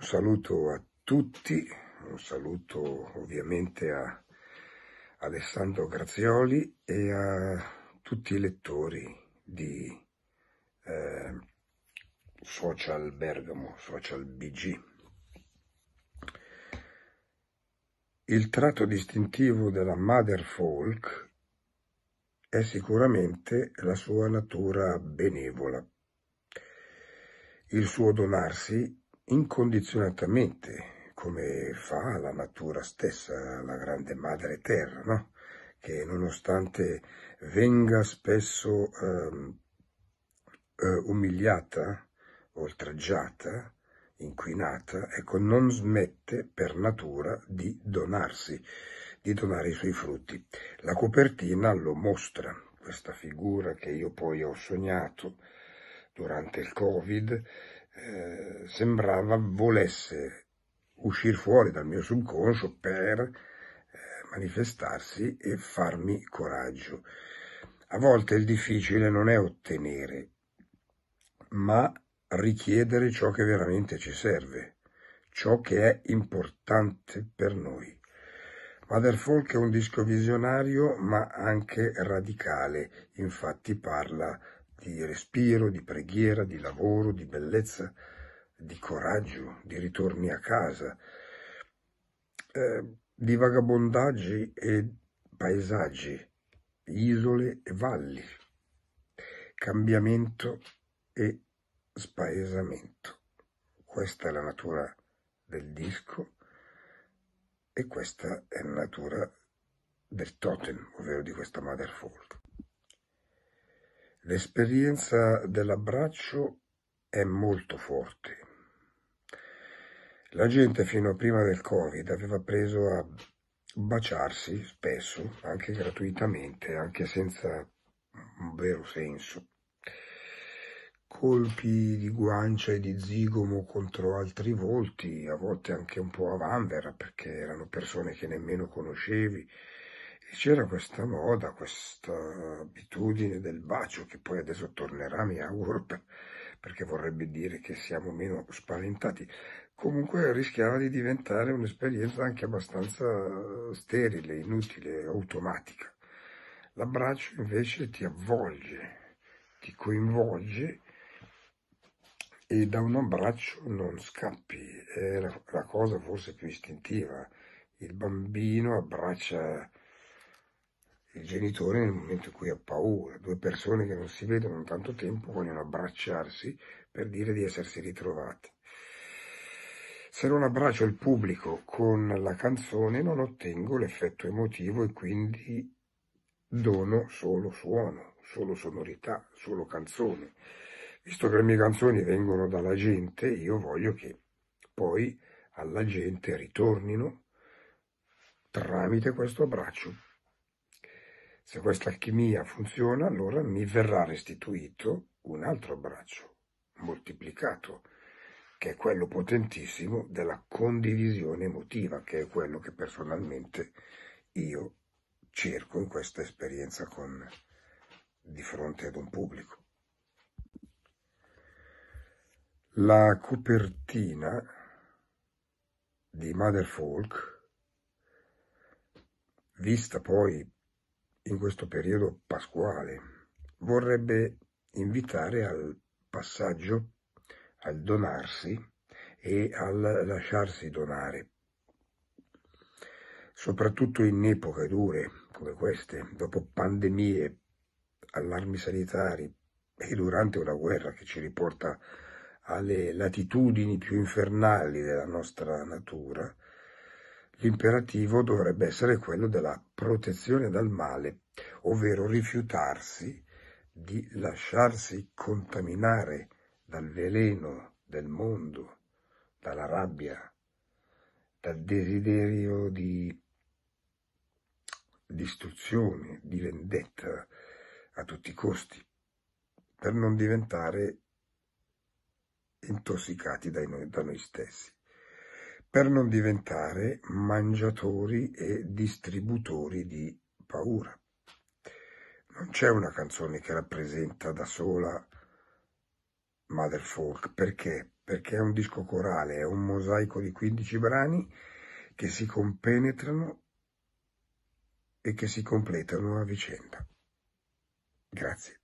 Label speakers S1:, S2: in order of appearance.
S1: Un saluto a tutti, un saluto ovviamente a Alessandro Grazioli e a tutti i lettori di eh, Social Bergamo, Social BG. Il tratto distintivo della Mother Folk è sicuramente la sua natura benevola, il suo donarsi incondizionatamente, come fa la natura stessa, la grande madre terra, no? che nonostante venga spesso ehm, eh, umiliata, oltraggiata, inquinata, ecco, non smette per natura di donarsi, di donare i suoi frutti. La copertina lo mostra, questa figura che io poi ho sognato durante il Covid, eh, sembrava volesse uscire fuori dal mio subconscio per eh, manifestarsi e farmi coraggio. A volte il difficile non è ottenere, ma richiedere ciò che veramente ci serve, ciò che è importante per noi. Mother Folk è un disco visionario ma anche radicale, infatti parla di di respiro, di preghiera, di lavoro, di bellezza, di coraggio, di ritorni a casa, eh, di vagabondaggi e paesaggi, isole e valli, cambiamento e spaesamento. Questa è la natura del disco e questa è la natura del totem, ovvero di questa mother folk. L'esperienza dell'abbraccio è molto forte. La gente fino a prima del Covid aveva preso a baciarsi spesso, anche gratuitamente, anche senza un vero senso. Colpi di guancia e di zigomo contro altri volti, a volte anche un po' a vanvera, perché erano persone che nemmeno conoscevi, e c'era questa moda, questa abitudine del bacio che poi adesso tornerà, mi auguro, perché vorrebbe dire che siamo meno spaventati. Comunque rischiava di diventare un'esperienza anche abbastanza sterile, inutile, automatica. L'abbraccio invece ti avvolge, ti coinvolge e da un abbraccio non scappi, è la, la cosa forse più istintiva. Il bambino abbraccia il genitore nel momento in cui ha paura, due persone che non si vedono in tanto tempo vogliono abbracciarsi per dire di essersi ritrovati. Se non abbraccio il pubblico con la canzone non ottengo l'effetto emotivo e quindi dono solo suono, solo sonorità, solo canzone. Visto che le mie canzoni vengono dalla gente, io voglio che poi alla gente ritornino tramite questo abbraccio se questa alchimia funziona, allora mi verrà restituito un altro braccio, moltiplicato, che è quello potentissimo della condivisione emotiva, che è quello che personalmente io cerco in questa esperienza con, di fronte ad un pubblico. La copertina di Mother Folk, vista poi in questo periodo pasquale, vorrebbe invitare al passaggio, al donarsi e al lasciarsi donare. Soprattutto in epoche dure come queste, dopo pandemie, allarmi sanitari e durante una guerra che ci riporta alle latitudini più infernali della nostra natura, l'imperativo dovrebbe essere quello della protezione dal male, ovvero rifiutarsi di lasciarsi contaminare dal veleno del mondo, dalla rabbia, dal desiderio di distruzione, di vendetta a tutti i costi, per non diventare intossicati da noi, da noi stessi per non diventare mangiatori e distributori di paura. Non c'è una canzone che rappresenta da sola Mother Folk, perché? Perché è un disco corale, è un mosaico di 15 brani che si compenetrano e che si completano a vicenda. Grazie.